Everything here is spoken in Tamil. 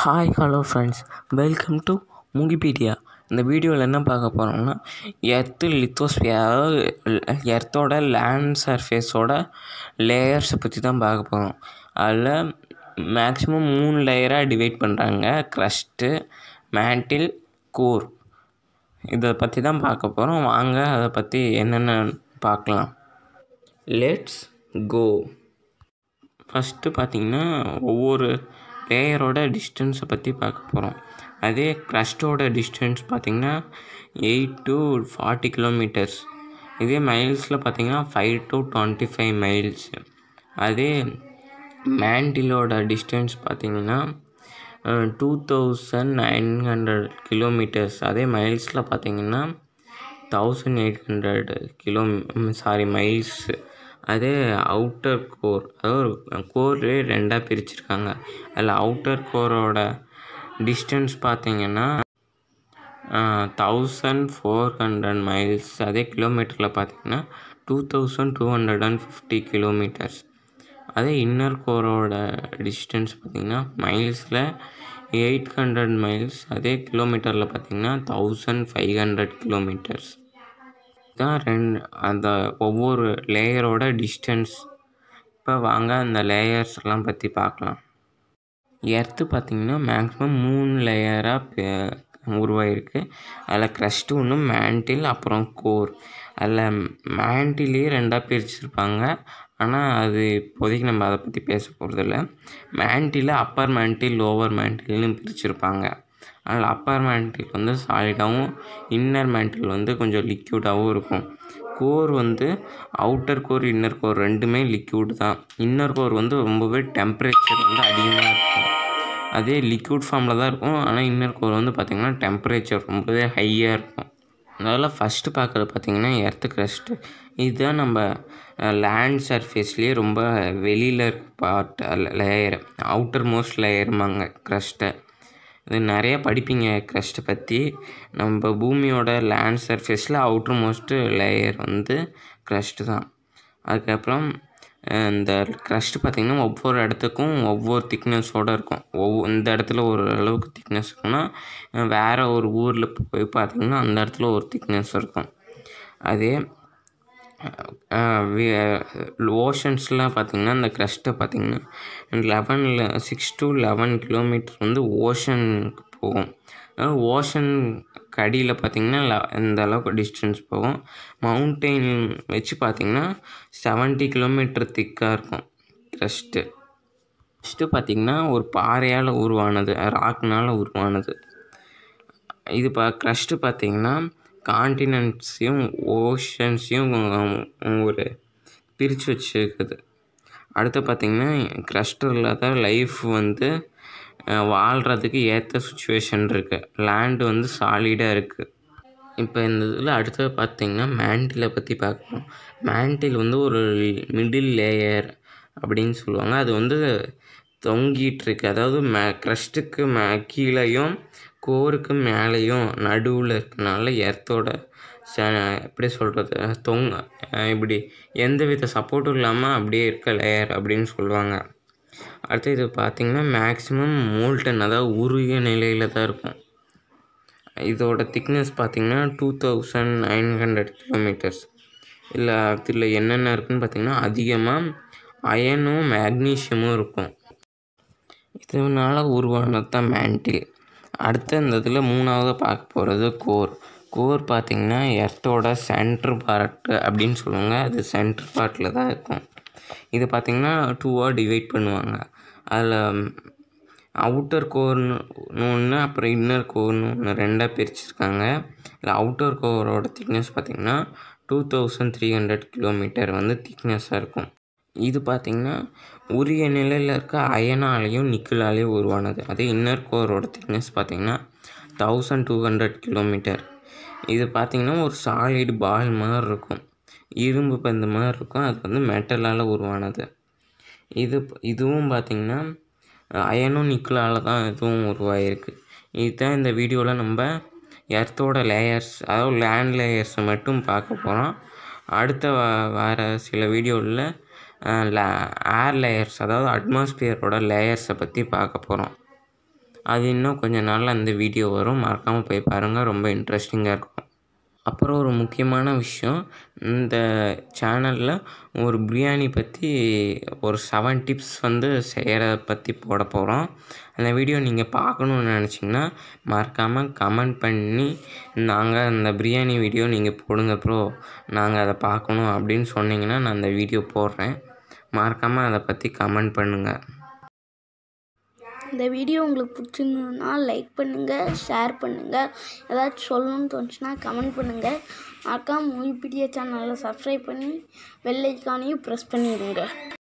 hi hello friends welcome to முங்கிபீடியா இந்த வீடியோவில் என்ன பார்க்க போகிறோம்னா எர்த்து லித்தோஸ்பியர் எர்த்தோட லேண்ட் சர்ஃபேஸோட லேயர்ஸை பற்றி தான் பார்க்க போகிறோம் அதில் மேக்ஸிமம் மூணு லேயராக டிவைட் பண்ணுறாங்க க்ரஸ்ட்டு மேண்டில் கோர் இதை பற்றி தான் பார்க்க போகிறோம் வாங்க அதை பற்றி என்னென்ன பார்க்கலாம் லெட்ஸ் கோ ஃபஸ்ட்டு பார்த்திங்கன்னா ஒவ்வொரு ப்ளேயரோட டிஸ்டன்ஸை பற்றி பார்க்க போகிறோம் அதே க்ரஷ்டோட டிஸ்டன்ஸ் பார்த்திங்கன்னா எயிட் டு ஃபார்ட்டி கிலோமீட்டர்ஸ் இதே மைல்ஸில் பார்த்திங்கன்னா five to twenty five miles அதே மேண்டிலோட டிஸ்டன்ஸ் பார்த்திங்கன்னா two thousand nine hundred kilometres அதே மைல்ஸில் பார்த்திங்கன்னா thousand eight hundred kilo sorry miles அதே அவுட்டர் கோர் அதாவது கோர்லேயே ரெண்டாக பிரிச்சுருக்காங்க அதில் அவுட்டர் கோரோட டிஸ்டன்ஸ் பார்த்திங்கன்னா தௌசண்ட் ஃபோர் ஹண்ட்ரட் மைல்ஸ் அதே கிலோமீட்டரில் பார்த்திங்கன்னா two thousand two hundred and fifty kilometres அதே இன்னர் கோரோட டிஸ்டன்ஸ் பார்த்திங்கன்னா மைல்ஸில் எயிட் ஹண்ட்ரட் மைல்ஸ் அதே கிலோமீட்டரில் பார்த்திங்கன்னா தௌசண்ட் ஃபைவ் ஹண்ட்ரட் கிலோமீட்டர்ஸ் தான் ரெண் அந்த ஒவ்வொரு லேயரோட டிஸ்டன்ஸ் இப்போ வாங்க அந்த லேயர்ஸ்லாம் பற்றி பார்க்கலாம் எர்த்து பார்த்திங்கன்னா மேக்ஸிமம் மூணு லேயராக உருவாயிருக்கு அதில் க்ரஷ்டு ஒன்று மேண்டில் அப்புறம் கோர் அதில் மேண்டிலே ரெண்டாக பிரிச்சிருப்பாங்க ஆனால் அது இப்போதைக்கு நம்ம அதை பற்றி பேச போகிறதில்ல மேண்டில் அப்பர் மேண்டில் லோவர் மேண்டில்னு பிரிச்சிருப்பாங்க அதனால் அப்பர் மேண்டில் வந்து சாலிடாகவும் இன்னர் மேண்டில் வந்து கொஞ்சம் லிக்யூடாகவும் இருக்கும் கோர் வந்து அவுட்டர் கோர் இன்னர் கோர் ரெண்டுமே லிக்யூட் தான் இன்னர் கோர் வந்து ரொம்பவே டெம்பரேச்சர் வந்து அதிகமாக இருக்கும் அதே லிக்யூட் ஃபார்மில் தான் இருக்கும் ஆனால் இன்னர் கோர் வந்து பார்த்திங்கன்னா டெம்பரேச்சர் ரொம்பவே ஹையாக இருக்கும் முதல்ல ஃபஸ்ட்டு பார்க்குறது பார்த்திங்கன்னா எர்த்து க்ரஸ்ட்டு இதுதான் நம்ம லேண்ட் சர்ஃபேஸ்லேயே ரொம்ப வெளியில் இருக்க பார்ட் லேயர் அவுட்டர் மோஸ்ட் லேயருமாங்க க்ரஸ்ட்டை நிறைய படிப்பீங்க க்ரஸ்ட்டை பற்றி நம்ம பூமியோட லேண்ட் சர்ஃபேஸில் அவுட்ரு மோஸ்ட்டு லேயர் வந்து க்ரஸ்ட்டு தான் அதுக்கப்புறம் இந்த க்ரஸ்ட்டு பார்த்திங்கன்னா ஒவ்வொரு இடத்துக்கும் ஒவ்வொரு திக்னஸோடு இருக்கும் ஒவ்வொரு இந்த இடத்துல ஒரு அளவுக்கு திக்னஸ் இருக்குன்னா வேறு ஒரு ஊரில் போய் பார்த்திங்கன்னா அந்த இடத்துல ஒரு திக்னஸ் இருக்கும் அதே ஓஷன்ஸ்லாம் பார்த்திங்கன்னா அந்த க்ரஸ்ட்டை பார்த்திங்கன்னா லெவனில் சிக்ஸ் டு லெவன் கிலோமீட்டர் வந்து ஓஷனுக்கு போகும் அதாவது ஓஷன் கடியில் பார்த்திங்கன்னா இந்த அளவுக்கு டிஸ்டன்ஸ் போகும் மவுண்டெயின் வச்சு பார்த்திங்கன்னா செவன்ட்டி கிலோமீட்டர் திக்காக இருக்கும் க்ரஸ்ட்டு ஃபஸ்ட்டு பார்த்திங்கன்னா ஒரு பாறையால் உருவானது ராக்னால் உருவானது இது பா க்ரஸ்ட்டு பார்த்திங்கன்னா காண்டினென்ட்ஸையும் ஓஷன்ஸையும் ஒரு பிரித்து வச்சுருக்குது அடுத்து பார்த்திங்கன்னா கிரஸ்டரில் இல்லாத லைஃப் வந்து வாழ்கிறதுக்கு ஏற்ற சுச்சுவேஷன் இருக்குது லேண்டு வந்து சாலிடாக இருக்குது இப்போ இந்த இதில் அடுத்தது பார்த்திங்கன்னா மேண்டிலை பற்றி பார்க்கணும் மேண்டில் வந்து ஒரு மிடில் லேயர் அப்படின்னு சொல்லுவாங்க அது வந்து தொங்கிட்டுருக்கு அதாவது மே க்ரஸ்ட்டுக்கு மே கீழேயும் கோருக்கு மேலேயும் நடுவில் இருக்கனால எர்த்தோட ச எப்படி சொல்கிறது தொங்க இப்படி எந்தவித சப்போர்ட்டும் இல்லாமல் அப்படியே இருக்க லேயர் அப்படின்னு சொல்லுவாங்க அடுத்து இது பார்த்திங்கன்னா மேக்ஸிமம் மோல்டன் அதாவது உருகிய நிலையில் தான் இருக்கும் இதோட திக்னஸ் பார்த்திங்கன்னா two thousand nine hundred kilometres இல்லை அதில் என்னென்ன இருக்குதுன்னு பார்த்திங்கன்னா அதிகமாக அயனும் மேக்னீஷியமும் இருக்கும் இதனால் உருவானது தான் மேன்டில் இந்த இதில் மூணாவது பார்க்க போகிறது கோர் கோர் பார்த்திங்கன்னா எர்த்தோட சென்ட்ரு பார்ட்டு அப்படின்னு சொல்லுவாங்க அது சென்ட்ரு பார்ட்டில் தான் இருக்கும் இது பார்த்திங்கன்னா டூவாக டிவைட் பண்ணுவாங்க அதில் அவுட்டர் கோர்னு ஒன்று அப்புறம் இன்னர் கோர்னு ஒன்று ரெண்டாக பிரிச்சுருக்காங்க இதில் அவுட்டர் கோரோட திக்னஸ் பார்த்திங்கன்னா two thousand three hundred kilometre வந்து திக்னஸாக இருக்கும் இது பார்த்திங்கன்னா உரிய நிலையில் இருக்க அயனாலேயும் நிக்கலாலேயும் உருவானது அதே இன்னர் கோரோட திக்னஸ் பார்த்திங்கன்னா தௌசண்ட் டூ ஹண்ட்ரட் கிலோமீட்டர் இது பார்த்திங்கன்னா ஒரு சாலிடு பால் மாதிரி இருக்கும் இரும்பு பந்து மாதிரி இருக்கும் அது வந்து மெட்டலால் உருவானது இது இதுவும் பார்த்திங்கன்னா அயனும் நிக்கலால் தான் இதுவும் உருவாகிருக்கு இதுதான் இந்த வீடியோவில் நம்ம எர்த்தோட லேயர்ஸ் அதாவது லேண்ட் லேயர்ஸை மட்டும் பார்க்க போகிறோம் அடுத்த வ வார சில வீடியோவில் ஏர் லேயர்ஸ் அதாவது அட்மாஸ்பியரோட லேயர்ஸை பற்றி பார்க்க போகிறோம் அது இன்னும் கொஞ்சம் நாளில் அந்த வீடியோ வரும் மறக்காமல் போய் பாருங்கள் ரொம்ப இன்ட்ரெஸ்டிங்காக இருக்கும் அப்புறம் ஒரு முக்கியமான விஷயம் இந்த சேனலில் ஒரு பிரியாணி பற்றி ஒரு செவன் டிப்ஸ் வந்து செய்கிறத பற்றி போட போகிறோம் அந்த வீடியோ நீங்கள் பார்க்கணுன்னு நினச்சிங்கன்னா மறக்காமல் கமெண்ட் பண்ணி நாங்கள் அந்த பிரியாணி வீடியோ நீங்கள் போடுங்க ப்ரோ நாங்கள் அதை பார்க்கணும் அப்படின்னு சொன்னிங்கன்னா நான் அந்த வீடியோ போடுறேன் மறக்காமல் அதை பற்றி கமெண்ட் பண்ணுங்கள் இந்த வீடியோ உங்களுக்கு பிடிச்சிருந்ததுன்னா லைக் பண்ணுங்கள் ஷேர் பண்ணுங்கள் ஏதாச்சும் சொல்லணும்னு தோணுச்சுன்னா கமெண்ட் பண்ணுங்கள் அக்கா மூவி பிடிஎ சேனலை சப்ஸ்கிரைப் பண்ணி வெள்ளைக்கானையும் ப்ரெஸ் பண்ணிவிடுங்க